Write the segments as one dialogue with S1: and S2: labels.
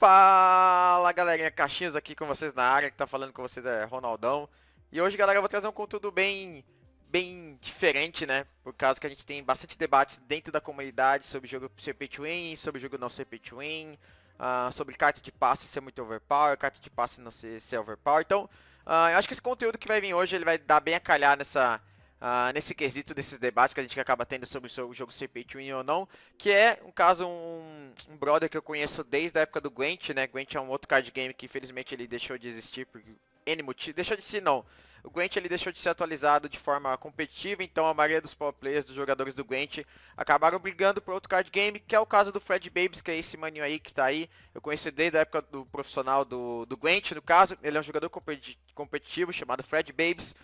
S1: Fala galerinha, Caixinhos aqui com vocês na área, que tá falando com vocês é Ronaldão. E hoje galera, eu vou trazer um conteúdo bem, bem diferente, né? Por causa que a gente tem bastante debates dentro da comunidade sobre jogo ser pay to win, sobre jogo não ser pay to win, uh, sobre carta de passe ser muito overpower, carta de passe não ser, ser overpower. Então, uh, eu acho que esse conteúdo que vai vir hoje, ele vai dar bem a calhar nessa, ah, nesse quesito desses debates que a gente acaba tendo sobre o jogo ser pay win ou não, que é um caso, um, um, brother que eu conheço desde a época do Gwent, né? Gwent é um outro card game que infelizmente ele deixou de existir por N motivos, deixou de ser não. O Gwent ele deixou de ser atualizado de forma competitiva, então a maioria dos power players, dos jogadores do Gwent, acabaram brigando por outro card game, que é o caso do Fred Babes, que é esse maninho aí que tá aí. Eu conheci desde a época do profissional do, do Gwent, no caso. Ele é um jogador competi competitivo chamado Fred Babes.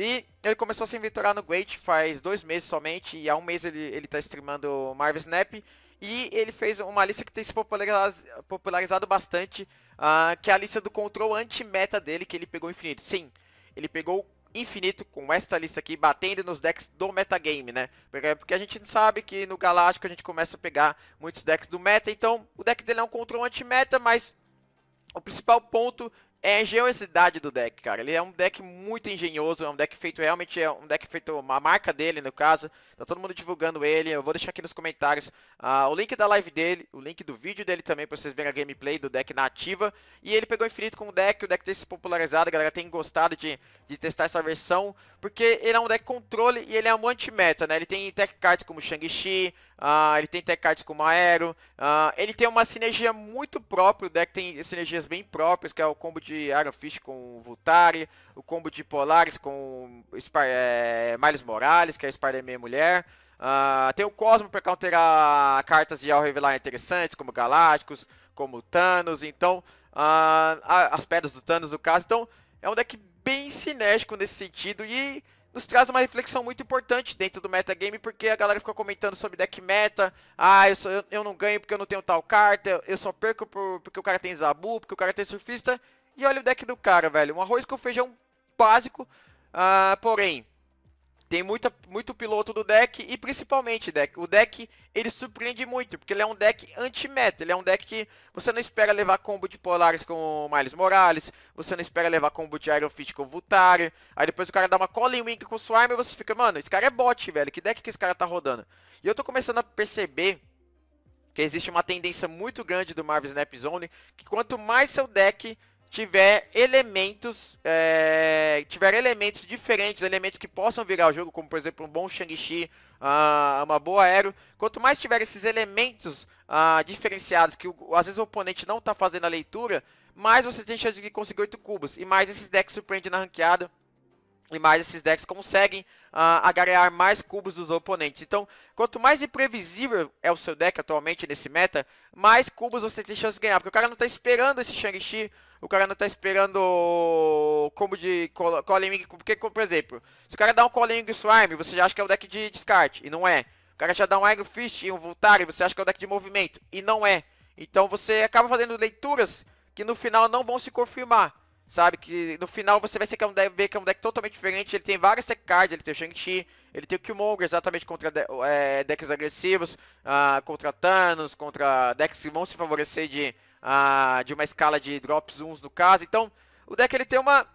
S1: E ele começou a se inventorar no Great faz dois meses somente, e há um mês ele, ele tá streamando Marvel Snap. E ele fez uma lista que tem se popularizado popularizado bastante, uh, que é a lista do control anti-meta dele, que ele pegou infinito. Sim, ele pegou infinito com esta lista aqui, batendo nos decks do metagame, né? Porque a gente sabe que no Galáctico a gente começa a pegar muitos decks do meta, então o deck dele é um control anti-meta, mas o principal ponto é a engenhosidade do deck, cara. Ele é um deck muito engenhoso, é um deck feito realmente, é um deck feito, uma marca dele, no caso. Tá todo mundo divulgando ele, eu vou deixar aqui nos comentários uh, o link da live dele, o link do vídeo dele também, pra vocês verem a gameplay do deck na ativa. E ele pegou infinito com o deck, o deck tem se popularizado, a galera tem gostado de, de testar essa versão porque ele é um deck controle e ele é um anti-meta, né? Ele tem tech cards como Shang-Chi, uh, ele tem tech cards como Aero, uh, ele tem uma sinergia muito própria, o deck tem sinergias bem próprias, que é o combo de Iron Fist com Vultari, o combo de Polaris com Spar é, Miles Morales, que é Spider-Man Mulher, uh, tem o Cosmo para counterar cartas de All Revelar interessantes, como Galácticos, como Thanos, então, as pedras do Thanos no caso, então... É um deck bem cinético nesse sentido e nos traz uma reflexão muito importante dentro do metagame, porque a galera fica comentando sobre deck meta, ah, eu, sou, eu, eu, não ganho porque eu não tenho tal carta, eu só perco por, porque o cara tem Zabu, porque o cara tem Surfista, e olha o deck do cara, velho, um arroz com feijão básico, ah, porém, tem muita, muito piloto do deck e principalmente deck. O deck ele surpreende muito, porque ele é um deck anti-meta. Ele é um deck que você não espera levar combo de Polaris com o Miles Morales, você não espera levar combo de Iron Fist com o Vultari. Aí depois o cara dá uma Colin Wink com o Swarm e você fica, mano, esse cara é bot, velho. Que deck que esse cara tá rodando? E eu tô começando a perceber que existe uma tendência muito grande do Marvel Snap Zone, que quanto mais seu deck tiver elementos é, tiver elementos diferentes, elementos que possam virar o jogo, como por exemplo um bom Shang-Chi, uh, uma boa aero. Quanto mais tiver esses elementos uh, diferenciados que às vezes o oponente não está fazendo a leitura, mais você tem chance de conseguir 8 cubos. E mais esses decks surpreendem na ranqueada. E mais esses decks conseguem uh, agarrar mais cubos dos oponentes. Então, quanto mais imprevisível é o seu deck atualmente nesse meta, mais cubos você tem chance de ganhar. Porque o cara não está esperando esse Shang-Chi o cara não tá esperando combo de calling, porque, por exemplo, se o cara dá um calling swarm, você já acha que é um deck de descarte, e não é. O cara já dá um Iron Fist e um e você acha que é um deck de movimento, e não é. Então você acaba fazendo leituras que no final não vão se confirmar. Sabe, que no final você vai ser que é um deck, ver que é um deck totalmente diferente, ele tem várias tech cards, ele tem o Shang-Chi, ele tem o Killmonger exatamente contra de, é, decks agressivos, uh, contra Thanos, contra decks que vão se favorecer de ah, de uma escala de drops uns no caso. Então, o deck ele tem uma,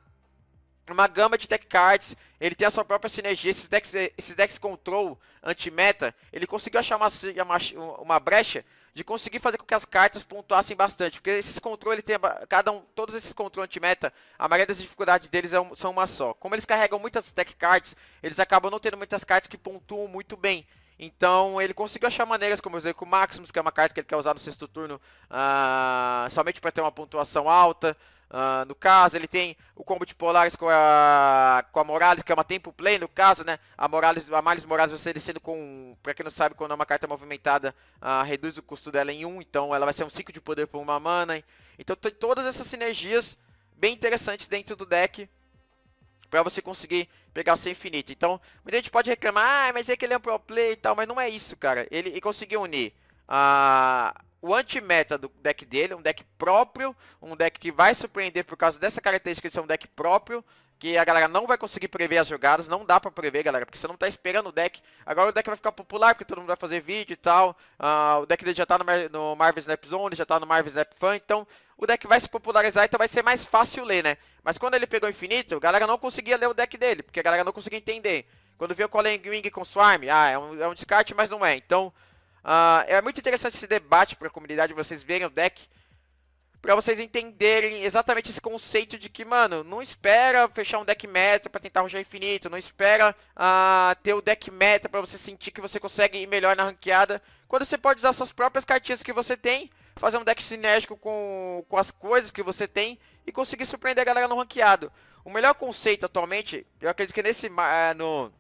S1: uma gama de deck cards, ele tem a sua própria sinergia, esses decks, esses decks control anti-meta, ele conseguiu achar uma, uma, uma brecha de conseguir fazer com que as cartas pontuassem bastante, porque esses ele tem cada um, todos esses control anti-meta, a maioria das dificuldades deles é um, são uma só. Como eles carregam muitas deck cards, eles acabam não tendo muitas cartas que pontuam muito bem. Então ele conseguiu achar maneiras, como eu usei com o Maximus, que é uma carta que ele quer usar no sexto turno uh, somente para ter uma pontuação alta. Uh, no caso, ele tem o combo de Polaris com a, com a Morales, que é uma tempo play, no caso, né? A Morales, a Miles Morales você descendo com, pra quem não sabe, quando é uma carta movimentada, uh, reduz o custo dela em 1, um, então ela vai ser um 5 de poder por uma mana. Então tem todas essas sinergias bem interessantes dentro do deck para você conseguir pegar sem infinito. Então, muita gente pode reclamar, ah, mas é que ele é um pro play e tal, mas não é isso, cara. Ele, ele conseguiu unir a... O anti-meta do deck dele, um deck próprio, um deck que vai surpreender por causa dessa característica de ser um deck próprio, que a galera não vai conseguir prever as jogadas, não dá pra prever, galera, porque você não tá esperando o deck. Agora o deck vai ficar popular, porque todo mundo vai fazer vídeo e tal. Uh, o deck dele já tá no, Mar no Marvel Snap Zone, já tá no Marvel Snap Fan, então o deck vai se popularizar, então vai ser mais fácil ler, né? Mas quando ele pegou Infinito, a galera não conseguia ler o deck dele, porque a galera não conseguia entender. Quando viu o Wing com Swarm, ah, é um, é um descarte, mas não é. Então, uh, é muito interessante esse debate pra comunidade, vocês verem o deck para vocês entenderem exatamente esse conceito de que, mano, não espera fechar um deck meta para tentar ruxar infinito, não espera uh, ter o deck meta para você sentir que você consegue ir melhor na ranqueada, quando você pode usar suas próprias cartinhas que você tem, fazer um deck sinérgico com, com as coisas que você tem e conseguir surpreender a galera no ranqueado. O melhor conceito atualmente, eu acredito que nesse, uh, no,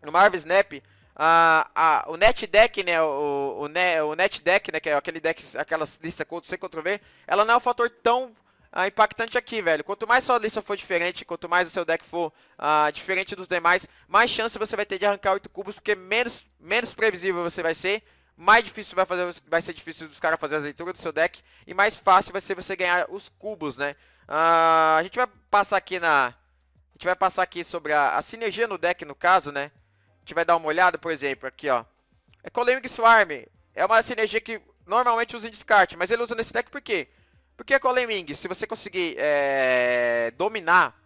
S1: no Marvel Snap, a, a, o NetDeck, né, o, o, ne, o né, que é aquele deck, aquelas listas contra c Ctrl-V, ela não é um fator tão ah, impactante aqui, velho. Quanto mais sua lista for diferente, quanto mais o seu deck for ah, diferente dos demais, mais chance você vai ter de arrancar 8 cubos, porque menos, menos previsível você vai ser, mais difícil vai, fazer, vai ser difícil dos caras fazer as leituras do seu deck, e mais fácil vai ser você ganhar os cubos, né. Ah, a gente vai passar aqui na... A gente vai passar aqui sobre a, a sinergia no deck, no caso, né a gente vai dar uma olhada, por exemplo, aqui, ó. É Colemic Swarm. É uma sinergia que normalmente usa em descarte, mas ele usa nesse deck por quê? Porque a é Coleming, se você conseguir é, dominar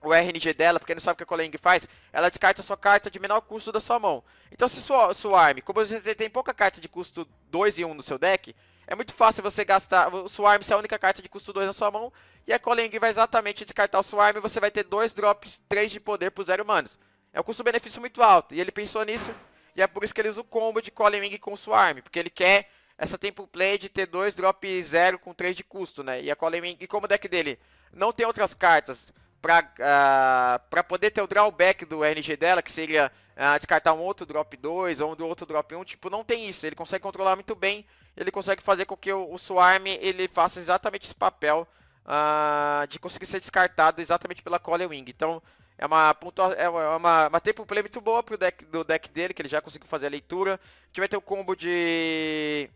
S1: o RNG dela, porque não sabe o que a é Coleming faz, ela descarta a sua carta de menor custo da sua mão. Então se sua, Swarm, arm, como você tem pouca carta de custo 2 e 1 um no seu deck, é muito fácil você gastar o Swarm se é a única carta de custo 2 na sua mão, e a é Coleming vai exatamente descartar o Swarm e você vai ter dois drops 3 de poder por 0 manos. É um custo-benefício muito alto. E ele pensou nisso, e é por isso que ele usa o combo de Colin Wing com Swarm, porque ele quer essa tempo play de ter dois drop 0 com 3 de custo, né? E a Colin Wing, e como o deck dele não tem outras cartas para uh, ah, pra poder ter o drawback do RNG dela, que seria uh, descartar um outro drop 2 ou um do outro drop 1, tipo, não tem isso. Ele consegue controlar muito bem, ele consegue fazer com que o, o Swarm ele faça exatamente esse papel uh, de conseguir ser descartado exatamente pela Colin Wing. Então, é uma, pontua... É, é uma, uma tempo play muito boa pro deck, do deck dele, que ele já conseguiu fazer a leitura. A gente vai ter o combo de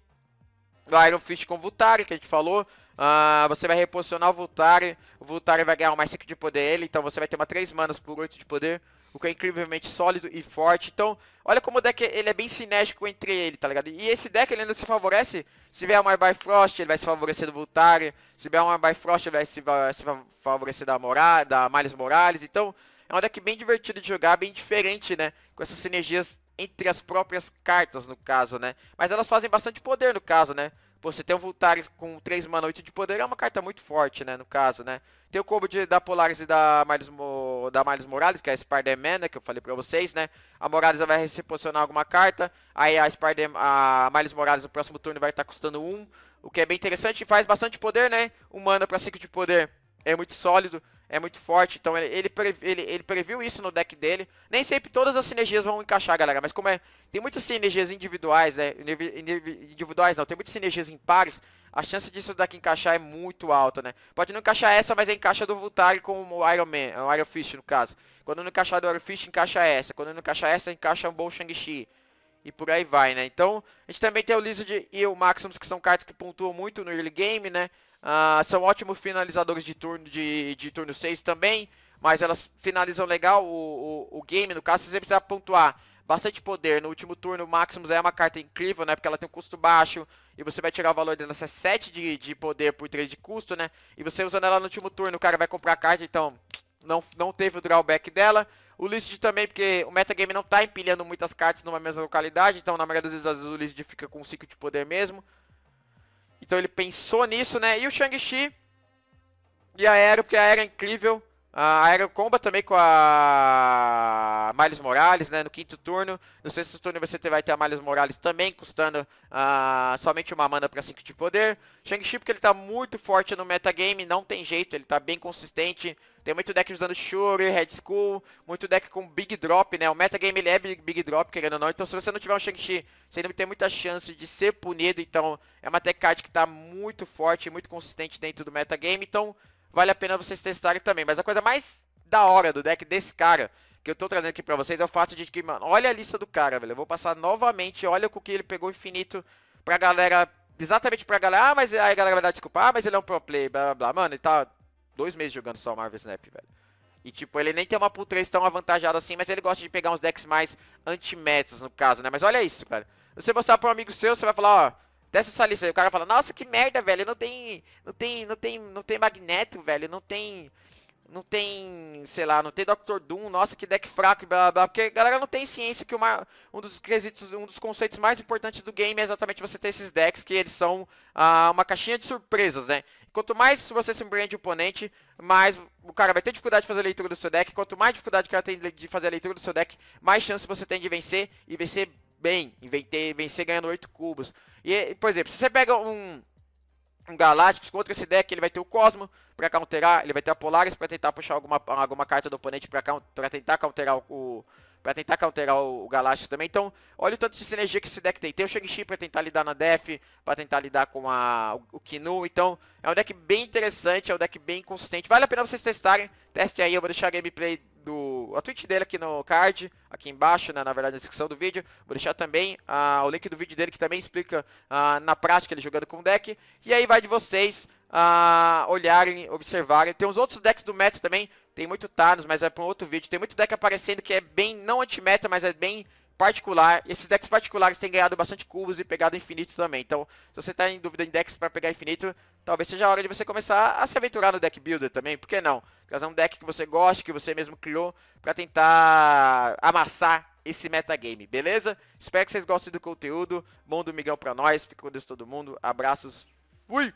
S1: Iron Fist com Vultari, que a gente falou. Uh, você vai reposicionar o Vultari. O Vultari vai ganhar mais 5 de poder ele, então você vai ter uma 3 manas por 8 de poder. O que é incrivelmente sólido e forte. Então, olha como o deck ele é bem cinético entre ele, tá ligado? E esse deck ele ainda se favorece. Se vier uma Bifrost, ele vai se favorecer do Vultari. Se vier uma Bifrost, ele vai se, se favorecer da, Mora, da Miles Morales. Então, é um deck bem divertido de jogar, bem diferente, né? Com essas sinergias entre as próprias cartas, no caso, né? Mas elas fazem bastante poder, no caso, né? Você tem um Voltaris com 3 mana 8 de poder, é uma carta muito forte, né? No caso, né? Tem o combo de, da Polaris e da Miles, Mo, da Miles Morales, que é a Spider-Man, né? Que eu falei pra vocês, né? A Morales vai se posicionar alguma carta. Aí a, Spider, a Miles Morales no próximo turno vai estar tá custando 1. O que é bem interessante, faz bastante poder, né? Um mana pra 5 de poder é muito sólido é muito forte, então ele, ele, ele, ele, previu isso no deck dele. Nem sempre todas as sinergias vão encaixar, galera, mas como é, tem muitas sinergias individuais, né, individuais não, tem muitas sinergias em pares, a chance disso daqui encaixar é muito alta, né. Pode não encaixar essa, mas é encaixa do Vultari com o Iron Man, o Iron Fist no caso. Quando não encaixar do Iron Fist, encaixa essa, quando não encaixar essa, encaixa um bom Shang-Chi. E por aí vai, né? Então, a gente também tem o Lizard e o Maximus, que são cartas que pontuam muito no early game, né? Uh, são ótimos finalizadores de turno de, de turno 6 também, mas elas finalizam legal o, o, o game. No caso, se você precisar pontuar bastante poder no último turno, Maximus é uma carta incrível, né? Porque ela tem um custo baixo e você vai tirar o valor dela, é 7 de, de poder por 3 de custo, né? E você usando ela no último turno, o cara vai comprar a carta, então não, não teve o drawback dela. O lizard também, porque o metagame não está empilhando muitas cartas numa mesma localidade, então na maioria das vezes o lizard fica com 5 de poder mesmo. Então ele pensou nisso, né? E o Shang-Chi e a Era, porque a Era é incrível. A Aerocomba também com a Miles Morales, né? No quinto turno. No sexto turno você vai ter a Miles Morales também, custando uh, somente uma mana para 5 de poder. Shang-Chi, porque ele tá muito forte no metagame, não tem jeito, ele tá bem consistente. Tem muito deck usando Shuri, Red School, muito deck com Big Drop, né? O metagame ele é Big Drop, querendo ou não. Então se você não tiver um Shang-Chi, você não tem muita chance de ser punido. Então é uma tech card que tá muito forte, muito consistente dentro do metagame. Então vale a pena vocês testarem também. Mas a coisa mais da hora do deck desse cara que eu tô trazendo aqui pra vocês é o fato de que, mano, olha a lista do cara, velho. Eu vou passar novamente, olha o que ele pegou infinito pra galera, exatamente pra galera. Ah, mas aí a galera vai dar desculpa, ah, mas ele é um pro play, blá, blá, blá. Mano, ele tá dois meses jogando só Marvel Snap, velho. E, tipo, ele nem tem uma pool 3 tão avantajada assim, mas ele gosta de pegar uns decks mais anti-metas, no caso, né? Mas olha isso, cara. Você mostrar pra um amigo seu, você vai falar, ó, dessa sua lista aí, o cara fala, nossa, que merda, velho, não tem, não tem, não tem, não tem Magneto, velho, não tem, não tem, sei lá, não tem Doctor Doom, nossa, que deck fraco e blá, blá, porque a galera não tem ciência que uma, um dos quesitos, um dos conceitos mais importantes do game é exatamente você ter esses decks, que eles são ah, uma caixinha de surpresas, né? Quanto mais você se empreende o oponente, mais o cara vai ter dificuldade de fazer a leitura do seu deck, quanto mais dificuldade o cara tem de fazer a leitura do seu deck, mais chance você tem de vencer, e vencer bem, vencer, vencer ganhando 8 cubos. E, por exemplo, se você pega um, um Galactus contra esse deck, ele vai ter o Cosmo para counterar, ele vai ter a Polaris para tentar puxar alguma, alguma carta do oponente para tentar counterar o para tentar counterar o, galáctico também. Então, olha o tanto de sinergia que esse deck tem. Tem o Shang-Chi para tentar lidar na def, para tentar lidar com a, o, o Kinu. Então, é um deck bem interessante, é um deck bem consistente. Vale a pena vocês testarem. Testem aí, eu vou deixar a gameplay o, a tweet dele aqui no card, aqui embaixo, né, na verdade na descrição do vídeo. Vou deixar também uh, o link do vídeo dele que também explica uh, na prática ele jogando com o deck. E aí vai de vocês uh, olharem, observarem. Tem os outros decks do meta também, tem muito Thanos, mas é para um outro vídeo. Tem muito deck aparecendo que é bem, não anti-meta, mas é bem particular. E esses decks particulares têm ganhado bastante cubos e pegado infinito também. Então, se você está em dúvida em decks para pegar infinito, talvez seja a hora de você começar a se aventurar no deck builder também. Por que não? Trazer um deck que você goste, que você mesmo criou, para tentar amassar esse metagame, beleza? Espero que vocês gostem do conteúdo. Manda um migão pra nós. Fica com Deus todo mundo. Abraços. Fui!